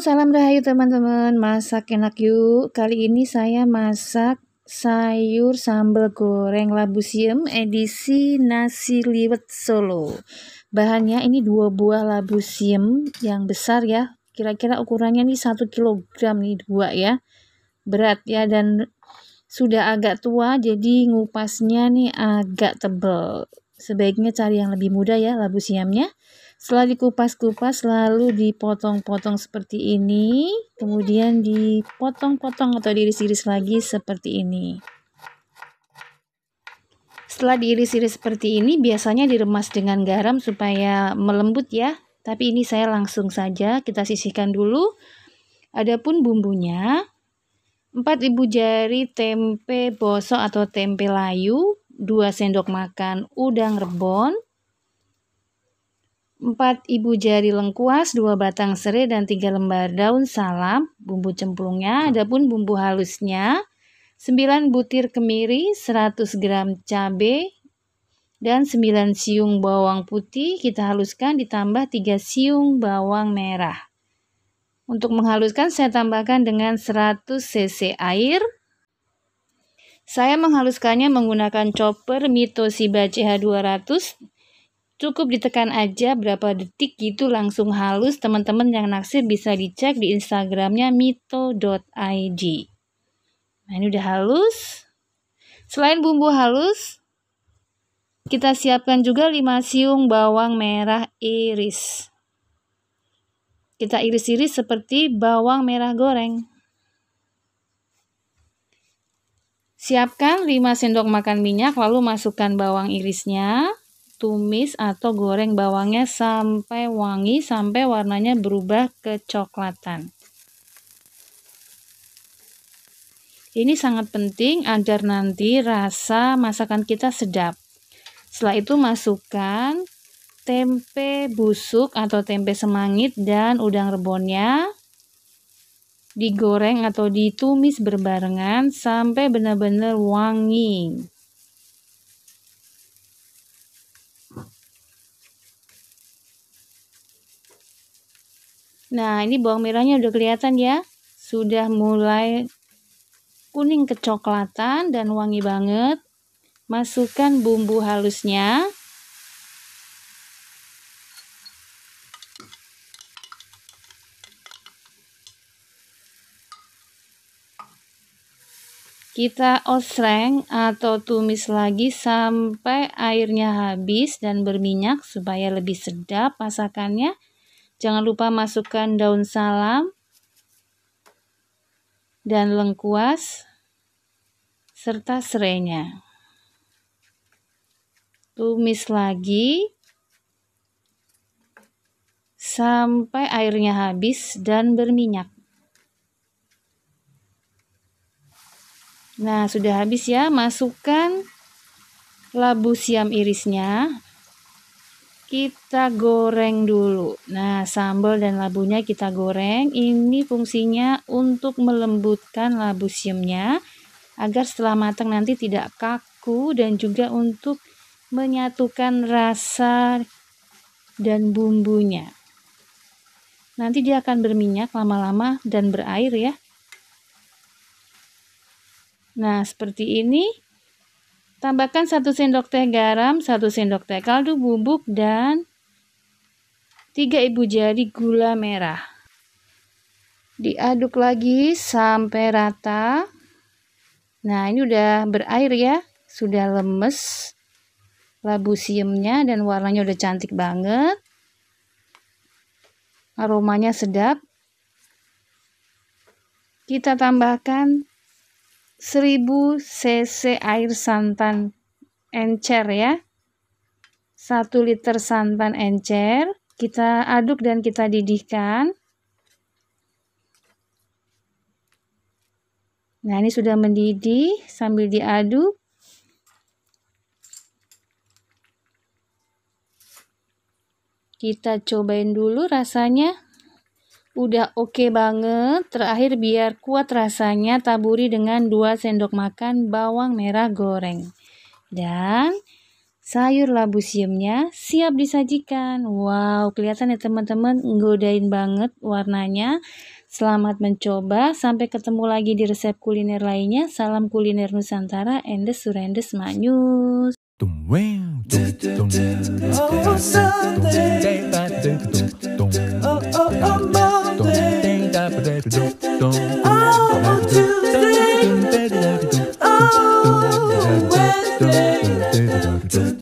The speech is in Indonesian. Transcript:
salam rahayu teman-teman. Masak enak yuk. Kali ini saya masak sayur sambal goreng labu siem edisi nasi liwet Solo. Bahannya ini dua buah labu siem yang besar ya. Kira-kira ukurannya ini 1 kg nih dua ya. Berat ya dan sudah agak tua jadi ngupasnya nih agak tebel. Sebaiknya cari yang lebih muda ya labu siamnya. Setelah dikupas-kupas lalu dipotong-potong seperti ini, kemudian dipotong-potong atau diiris-iris lagi seperti ini. Setelah diiris-iris seperti ini, biasanya diremas dengan garam supaya melembut ya. Tapi ini saya langsung saja kita sisihkan dulu. Adapun bumbunya, 4 ibu jari tempe bosok atau tempe layu, 2 sendok makan udang rebon, 4 ibu jari lengkuas, 2 batang serai dan 3 lembar daun salam, bumbu cemplungnya, adapun bumbu halusnya 9 butir kemiri, 100 gram cabai dan 9 siung bawang putih kita haluskan ditambah 3 siung bawang merah. Untuk menghaluskan saya tambahkan dengan 100 cc air. Saya menghaluskannya menggunakan chopper Mitosiba CH200 Cukup ditekan aja berapa detik gitu langsung halus. Teman-teman yang naksir bisa dicek di Instagramnya mito.id. Nah ini udah halus. Selain bumbu halus, kita siapkan juga 5 siung bawang merah iris. Kita iris-iris seperti bawang merah goreng. Siapkan 5 sendok makan minyak lalu masukkan bawang irisnya tumis atau goreng bawangnya sampai wangi, sampai warnanya berubah kecoklatan. Ini sangat penting agar nanti rasa masakan kita sedap. Setelah itu masukkan tempe busuk atau tempe semangit dan udang rebonnya digoreng atau ditumis berbarengan sampai benar-benar wangi. Nah, ini bawang merahnya udah kelihatan ya. Sudah mulai kuning kecoklatan dan wangi banget. Masukkan bumbu halusnya. Kita osreng atau tumis lagi sampai airnya habis dan berminyak supaya lebih sedap masakannya. Jangan lupa masukkan daun salam dan lengkuas serta serainya. Tumis lagi sampai airnya habis dan berminyak. Nah, sudah habis ya. Masukkan labu siam irisnya kita goreng dulu. Nah, sambal dan labunya kita goreng. Ini fungsinya untuk melembutkan labu siamnya agar setelah matang nanti tidak kaku dan juga untuk menyatukan rasa dan bumbunya. Nanti dia akan berminyak lama-lama dan berair ya. Nah, seperti ini Tambahkan 1 sendok teh garam, 1 sendok teh kaldu bubuk, dan 3 ibu jari gula merah. Diaduk lagi sampai rata. Nah, ini udah berair ya. Sudah lemes labu siemnya dan warnanya udah cantik banget. Aromanya sedap. Kita tambahkan 1000 cc air santan encer ya. 1 liter santan encer kita aduk dan kita didihkan. Nah, ini sudah mendidih sambil diaduk. Kita cobain dulu rasanya udah oke okay banget. Terakhir biar kuat rasanya taburi dengan 2 sendok makan bawang merah goreng. Dan sayur labu siamnya siap disajikan. Wow, kelihatan ya teman-teman nggodain banget warnanya. Selamat mencoba, sampai ketemu lagi di resep kuliner lainnya. Salam kuliner Nusantara, Endes Surendes Manyus. Oh, It's